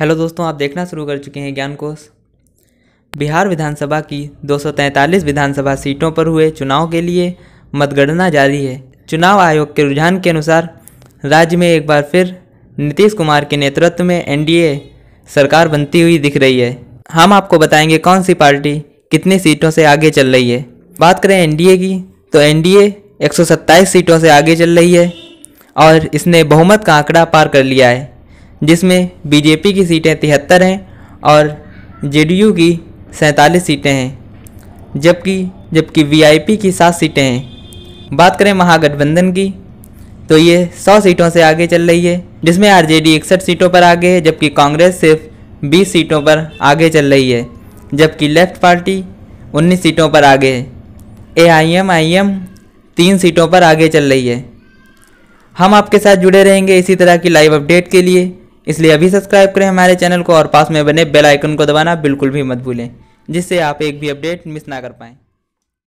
hello दोस्तों आप देखना शुरू कर चुके हैं ज्ञान कोश बिहार विधानसभा की 243 विधानसभा सीटों पर हुए चुनाव के लिए मतगणना जारी है चुनाव आयोग के रुझान के अनुसार राज्य में एक बार फिर नीतीश कुमार के नेतृत्व में एनडीए सरकार बनती हुई दिख रही है हम आपको बताएंगे कौन सी पार्टी कितनी सीटों से आगे चल रही है बात करें एन की तो एन 127 सीटों से आगे चल रही है और इसने बहुमत का आंकड़ा पार कर लिया है जिसमें बीजेपी की सीटें तिहत्तर हैं और जेडीयू की सैंतालीस सीटें हैं जबकि जबकि वीआईपी की सात सीटें हैं बात करें महागठबंधन की तो ये सौ सीटों से आगे चल रही है जिसमें आरजेडी इकसठ सीटों पर आगे है जबकि कांग्रेस सिर्फ बीस सीटों पर आगे चल रही है जबकि लेफ्ट पार्टी उन्नीस सीटों पर आगे है ए आई एम आई एम तीन सीटों पर आगे चल रही है हम आपके साथ जुड़े रहेंगे इसी तरह की लाइव अपडेट के लिए इसलिए अभी सब्सक्राइब करें हमारे चैनल को और पास में बने बेल आइकन को दबाना बिल्कुल भी मत भूलें जिससे आप एक भी अपडेट मिस ना कर पाएँ